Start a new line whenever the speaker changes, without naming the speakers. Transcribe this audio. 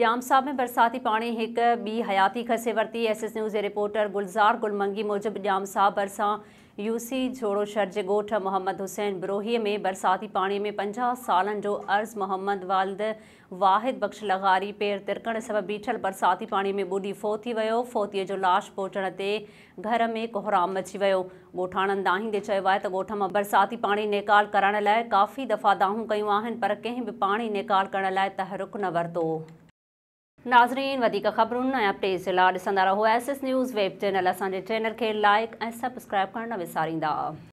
साहब में बरसाती पानी एक बी हयाती खसे वरती एस एस न्यूज़ के रिपोर्टर गुलज़ार गुलमंगी मूजिबि साहब भरसा यूसी जोड़ो शरजे गोठ मोहम्मद हुसैन बिरोहीअ में बरसाती पानी में पंजा साल अर्ज़ मोहम्मद वालद वाहिद बख़्श लगारी पेर तिरकण सब बीठल बरसाती पानी में बुढ़ी फोत वो वियो जो लाश पोचण से घर में कोहराम मची वो गोठान दाहिंदे है तो गोठ में बरसाती पानी निकाल करण लाइ काफ़ी दफ़ा दाहूं क्यों पर कें भी पानी निकाल करण लाइ तहरुकु न वरतो नाज़रीन वधीक ख़बरुनि ऐं अपटेस जे लाइ ॾिसंदा रहो S S news web channel असांजे चैनल के लाइक ए सब्सक्राइब करना विसारींदा